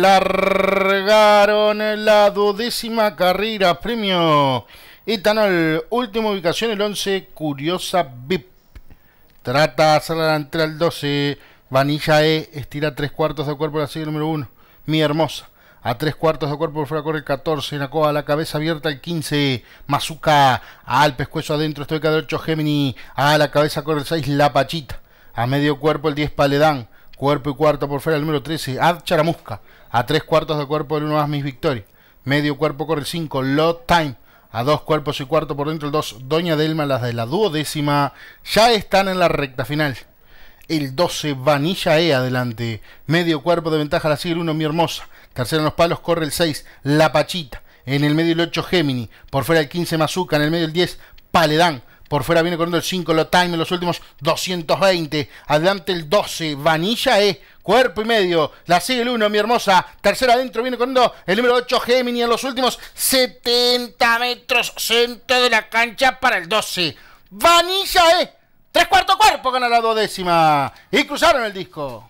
largaron la duodécima carrera. Premio Etanol. Última ubicación, el 11. Curiosa VIP. Trata de la entre el 12. Vanilla E. Estira tres cuartos de cuerpo la serie número 1. Mi hermosa. A tres cuartos de cuerpo fuera corre el 14. Nacoa a la cabeza abierta el 15. Mazuka. Al pescuezo adentro. estoy cada 8. Gemini. A la cabeza corre el 6. La Pachita. A medio cuerpo el 10. Paledán. Cuerpo y cuarto por fuera, el número 13, Ad Charamusca. A tres cuartos de cuerpo el 1 mis Victoria. Medio cuerpo corre el 5, Lot Time. A dos cuerpos y cuarto por dentro el 2, Doña Delma, las de la duodécima. Ya están en la recta final. El 12, Vanilla E adelante. Medio cuerpo de ventaja la sigue el 1, Mi Hermosa. Tercero en los palos corre el 6, La Pachita. En el medio el 8, Gemini. Por fuera el 15, Mazuca. En el medio el 10, Paledán. Por fuera viene corriendo el 5, lo time, en los últimos 220. Adelante el 12, Vanilla E. Cuerpo y medio, la sigue el 1, mi hermosa. Tercera adentro viene corriendo el número 8, Gemini, en los últimos 70 metros, centro de la cancha para el 12. Vanilla E. Tres cuarto cuerpo gana la décima Y cruzaron el disco.